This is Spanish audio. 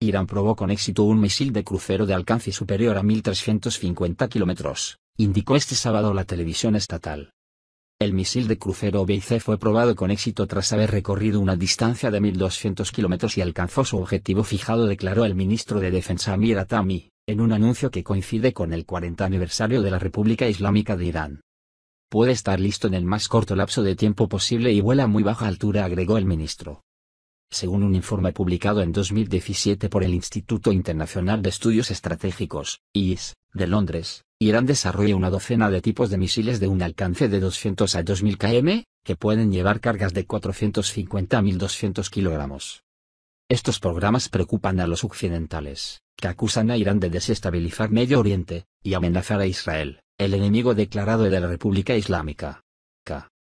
Irán probó con éxito un misil de crucero de alcance superior a 1.350 kilómetros, indicó este sábado la televisión estatal. El misil de crucero BIC fue probado con éxito tras haber recorrido una distancia de 1.200 kilómetros y alcanzó su objetivo fijado, declaró el ministro de Defensa Amir Atami, en un anuncio que coincide con el 40 aniversario de la República Islámica de Irán. Puede estar listo en el más corto lapso de tiempo posible y vuela a muy baja altura, agregó el ministro según un informe publicado en 2017 por el Instituto Internacional de Estudios Estratégicos, IS, de Londres, Irán desarrolla una docena de tipos de misiles de un alcance de 200 a 2000 km, que pueden llevar cargas de 450 a 1200 kilogramos. Estos programas preocupan a los occidentales, que acusan a Irán de desestabilizar Medio Oriente, y amenazar a Israel, el enemigo declarado de la República Islámica.